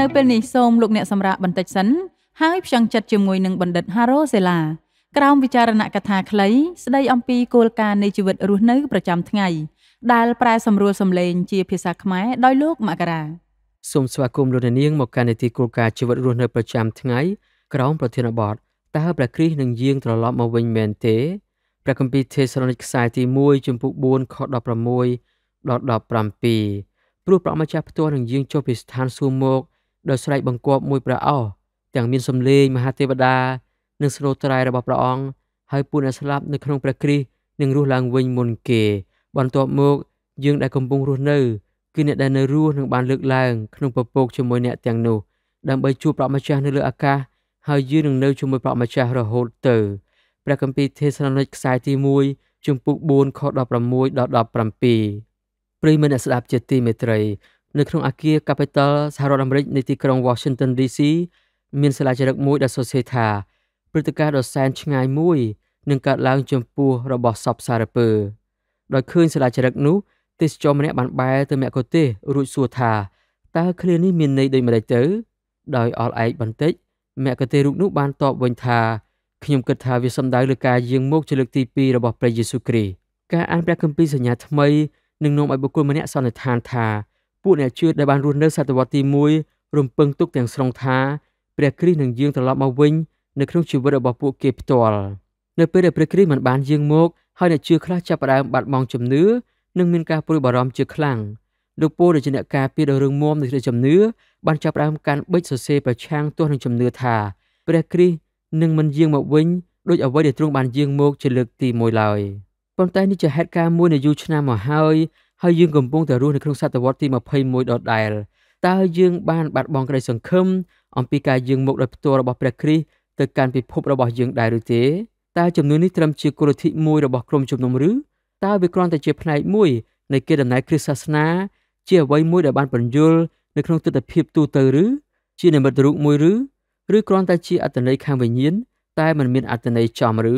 នៅពេលនេះសូមលោកអ្នកសម្រាប់បន្តិចសិនហើយផ្ចង់ចិត្តជាមួយនឹងបណ្ឌិត Haro Sela ក្រោមវិចារណកថាខ្លីស្ដីអំពីគោលការណ៍នៃជីវិត រស់នៅប្រចាំថ្ងៃដែលប្រែសម្រួលសម្លេង ជា ភាសាខ្មែរដោយលោក មករាសូមស្វាគមន៍លោកអ្នកនាងមកកាន់នីតិគោលការណ៍ជីវិតរស់នៅប្រចាំថ្ងៃក្រោមប្រធានបទតើព្រះគ្រីស្ទនឹងយាងត្រឡប់មកវិញមែនទេព្រះគម្ពីរថេសាឡូនីកខ្សែទី1ជំពូក4ខ16ដល់17ព្រោះព្រះម្ចាស់ផ្ទាល់នឹងយាងចុះពីស្ថានសួគ៌មកដោយស្រែកបង្គាប់មួយព្រះអោទាំងមានសំឡេងមហាទេវតានិងស្នូត្រៃរបស់ព្រះអង្គហើយពូនអ្នកស្លាប់នៅក្នុងព្រះគ្រីស្ទនឹងរស់ឡើងវិញមុនគេ បន្ទាប់មកយើងដែលកំពុងរស់នៅគឺអ្នកដែលនៅរស់នឹងបានលើកឡើងក្នុងពពកជាមួយអ្នកទាំងនោះដើម្បីជួបព្រះម្ចាស់នៅលើអាកាសហើយយើងនឹងនៅជាមួយព្រះម្ចាស់រហូតទៅព្រះគម្ពីរទេសនានិកខ្សែទី1ជំពូក4ខ16ដល់17ព្រៃមិត្តអ្នកស្ដាប់ជាទីមេត្រីនៅក្នុងអគារ Capitol សហរដ្ឋអាមេរិកនៅទីក្រុង Washington DC មានសិលាចារឹកមួយដែលសរសេរថាព្រឹត្តិការណ៍ដ៏សែនឆ្ងាយមួយនឹងកើតឡើងចំពោះរបស់សពសារពើដោយឃើញសិលាចារឹកនោះទេសចរម្នាក់បានបែរទៅមគ្គុទេសរួចសួរថាតើឃ្លានេះមានន័យដូចម្ដេចទៅដោយអល់ឯកបន្តិចមគ្គុទេសរូបនោះបាន តបវិញថាខ្ញុំគិតថាវាសំដៅលើការយាងមកជាលើកទី2របស់ព្រះយេស៊ូវគ្រីស្ទការអានព្រះគម្ពីរសញ្ញាថ្មីនឹងនាំឲ្យបុគ្គលម្នាក់សន្និដ្ឋានថាពួកអ្នកជឿដែលបានរស់នៅសតវត្សទី1រំពឹងទុកទាំងស្រុងថាព្រះគ្រីស្ទនឹងយាងត្រឡប់មកវិញនៅក្នុងជីវិតរបស់ពួកគេផ្ទាល់នៅពេលដែលព្រះគ្រីស្ទមិនបានយាងមក ហើយអ្នកជឿខ្លះចាប់ផ្ដើមបាត់បង់ជំនឿនិងមានការព្រួយបារម្ភជាខ្លាំងលោកពូដែលជាអ្នកការពារដ៏រឹងមាំនៃព្រះជំនឿបានចាប់ផ្ដើមកាន់បិចសរសេរប្រឆាំងទាស់នឹងជំនឿថាព្រះគ្រីស្ទនឹងមិនយាងមកវិញដោយអ្វីដែលទ្រង់បានយាងមកជាលើកទី1ឡើយប៉ុន្តែនេះជាហេតុការណ៍មួយនៅយូរឆ្នាំមកហើយហើយយើងកំពុងតែរស់នៅក្នុងសតវត្សទី21ដដែលតើយើងបានបាត់បង់ក្តីសង្ឃឹមអំពីការយើងមកដោយផ្ទាល់របស់ព្រះគ្រីស្ទទៅកាន់ពិភពរបស់យើងដែរឬទេតើចំនួននេះត្រឹមជាគោលលទ្ធិមួយរបស់ក្រុមជំនុំឬតើវាគ្រាន់តែជា ផ្នែកមួយនៃកិច្ចដំណើរគ្រិស្តសាសនា ជាអ្វីមួយដែលបានបញ្យលនៅក្នុងទស្សនវិជ្ជាទូទៅឬជានិមិត្តរូបមួយឬឬគ្រាន់តែជាអត្តន័យខាងវិញ្ញាណតែមិនមានអត្តន័យចំឬ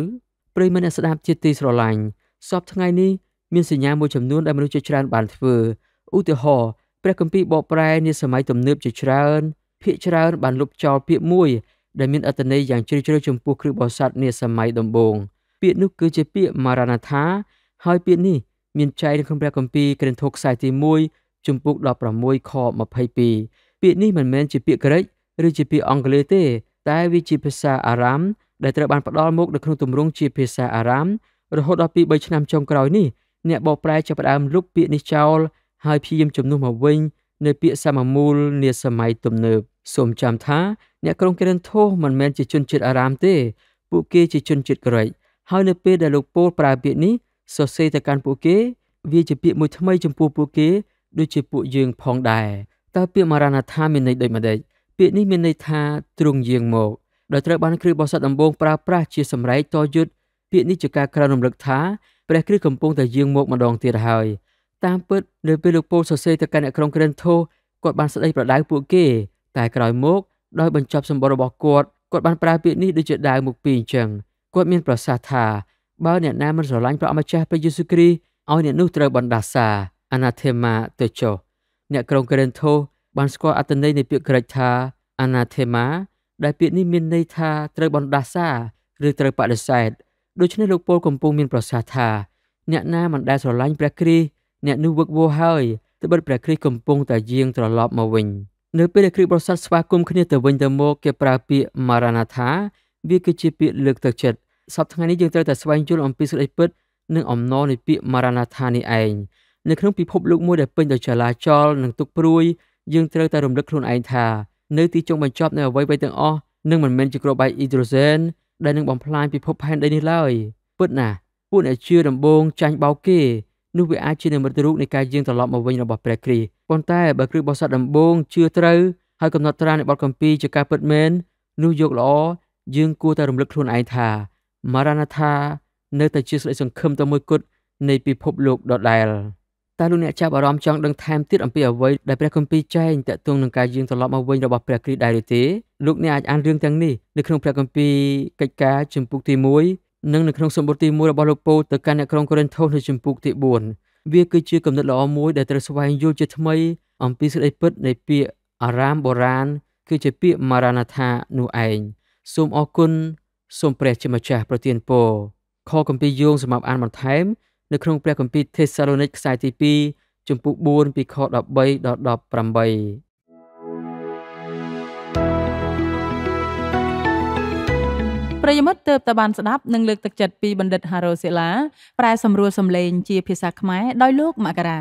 ព្រៃមិនអ្នកស្ដាប់ជាទីស្រឡាញ់សពថ្ងៃនេះមានសញ្ញាមួយចំនួនដែលមនុស្សជាច្រើនបានធ្វើឧទាហរណ៍ព្រះគម្ពីរបកប្រែនាសម័យទំនើបជាច្រើនភាកច្រើនបានលុបចោលពាក្យមួយដែលមានអត្ថន័យយ៉ាងជ្រាលជ្រៅចំពោះគ្រឹះបរិស័ទនាសម័យដំបូងពាក្យនោះគឺជាពាក្យ Maranatha ហើយពាក្យនេះមានចែងនៅក្នុងព្រះគម្ពីរក្រិនថូខ្សែទី1ជំពូក16ខ22ពាក្យនេះមិនមែនជាពាក្យក្រិចឬជាពាក្យអង់គ្លេសទេ តែវាជាភាសាអារ៉ាមដែលត្រូវបានផ្ដល់មកនៅក្នុងទម្រង់ជាភាសាអារ៉ាមរហូតដល់ពី3ឆ្នាំចុងក្រោយនេះអ្នកបកប្រែចាប់ផ្ដើមលុបពាក្យនេះចោល ហើយព្យាយាមជំនួសមកវិញនៅពាក្យសមមូលនាសម័យទំនើបសូមចាំថាអ្នកក្រុងកេរិនថូសមិនមែនជាជនជាតិអារ៉ាមទេ ពួកគេជាជនជាតិក្រិចហើយនៅពេលដែលលោកពូលប្រើពាក្យនេះសរសេរទៅកាន់ពួកគេ វាជាពាក្យមួយថ្មីចំពោះពួកគេដូចជាពួកយើងផងដែរតើពាក្យមរណថាមានន័យដូចម្ដេចពាក្យនេះមានន័យថាទ្រង់យាងមកដោយត្រូវបានគ្រូបោះសតដំបងប្រើប្រាស់ជាសម្រែកតយុទ្ធពាក្យនេះជាការក្រើនរំលឹកថាព្រះគ្រីស្ទកំពុងតែយាងមកម្ដងទៀតហើយតាមពិតនៅពេលលោកពូលសរសេរទៅកាន់អ្នកក្រុងក្រេនថូគាត់បានស្ដីប្រដៅពួកគេតែក្រោយមកដោយបញ្ចប់សម្បត្តិរបស់គាត់គាត់បានប្រើពាក្យនេះដូចជាដាវមុខពីរអញ្ចឹងគាត់មានប្រសាសន៍ថាបើអ្នកណាមិនស្រឡាញ់ព្រះអម្ចាស់ព្រះយេស៊ូវគ្រីស្ទឲ្យអ្នកនោះត្រូវបណ្ដាសាអណាធេម៉ាទៅចុះអ្នកក្រុងកេរិនថូបានស្គាល់អត្ថន័យនៃពាក្យក្រិចថា អណាធេម៉ាដែលពាក្យនេះមានន័យថាត្រូវបណ្ដាសាឬត្រូវបដិសេធដូច្នេះលោកពលកំពុងមានប្រសាសន៍ថាអ្នកណាមិនដែលស្រឡាញ់ព្រះគ្រីស្ទអ្នកនោះវឹកវរហើយត្បិតព្រះគ្រីស្ទកំពុងតែយាងត្រឡប់មកវិញនៅពេលដែលគ្រីស្ទប្រសាទស្វាគមន៍គ្នាទៅវិញទៅមកគេប្រើពាក្យ Maranatha វាគឺជាពាក្យលើកទឹកចិត្តសប្តាហ៍នេះយើងត្រូវតែស្វែងយល់អំពីសេចក្តីពិតនិងអំណរនៃពាក្យ Maranatha នេះឯងនៅក្នុងពិភពលោកមួយដែលពេញដោយចលាចលនិងទុក្ខព្រួយយើងត្រូវតែរំលឹកខ្លួនឯងថានៅទីចុងបញ្ចប់នៃអ្វីៗទាំងអស់នឹងមិនមែនជាគ្រាប់បែកអ៊ីដ្រូសែនដែលនឹងបំផ្លាញពិភពផែនដីនេះឡើយពិតណាស់ពួកអ្នកជឿដំបង ចាញ់បោកគេនោះវាអាចជានិមិត្តរូបនៃការយាងត្រឡប់មកវិញរបស់ព្រះគ្រីស្ទប៉ុន្តែបើគ្រឹះរបស់សត្វដំបងជឿត្រូវហើយកំណត់ត្រានៃបទកម្ពីជាការពិតមែននោះយកល្អយើងគួរតែរំលឹកខ្លួនឯងថាម៉ារ៉ាណាថា នៅតែជាសេចក្តីសង្ឃឹមតែមួយគត់នៃពិភពលោកដដែល។តើលោកអ្នកចាប់អារម្មណ៍ចង់ដឹងថែមទៀតអំពីអ្វីដែលព្រះគម្ពីរចែងតាក់ទងនឹងការយាងត្រឡប់មកវិញរបស់ព្រះគ្រីស្ទដែរឬទេលោកអ្នកអាចអានរឿងទាំងនេះនៅក្នុងព្រះគម្ពីរកិច្ចការជំពូកទី1និងនៅក្នុងសម្បត្តិទី1របស់លោកពូលទៅកាន់អ្នកក្រុងកូរិនថូសនៅជំពូកទី4វាគឺជាគំនិតល្អមួយដែលត្រូវស្វែងយល់ជាថ្មីអំពីសេចក្តីពិតនៃពាក្យអារាមបុរាណគឺជាពាក្យម៉ារ៉ាណាថានោះឯងសូមអរគុណសូមព្រះជាម្ចាស់ប្រទានពរខគម្ពីរយោងសម្រាប់អានបន្ថែមនៅក្នុងព្រះគម្ពីរទេសាឡូនីកខ្សែទី2ជំពូក4ពីខ13ដល់18ប្រិយមិត្តទៅតបានស្ដាប់និងលើកទឹកចិត្តពីបណ្ឌិត Haro Sela ប្រែសម្រួលសម្លេង ជាភាសាខ្មែរដោយលោកមករា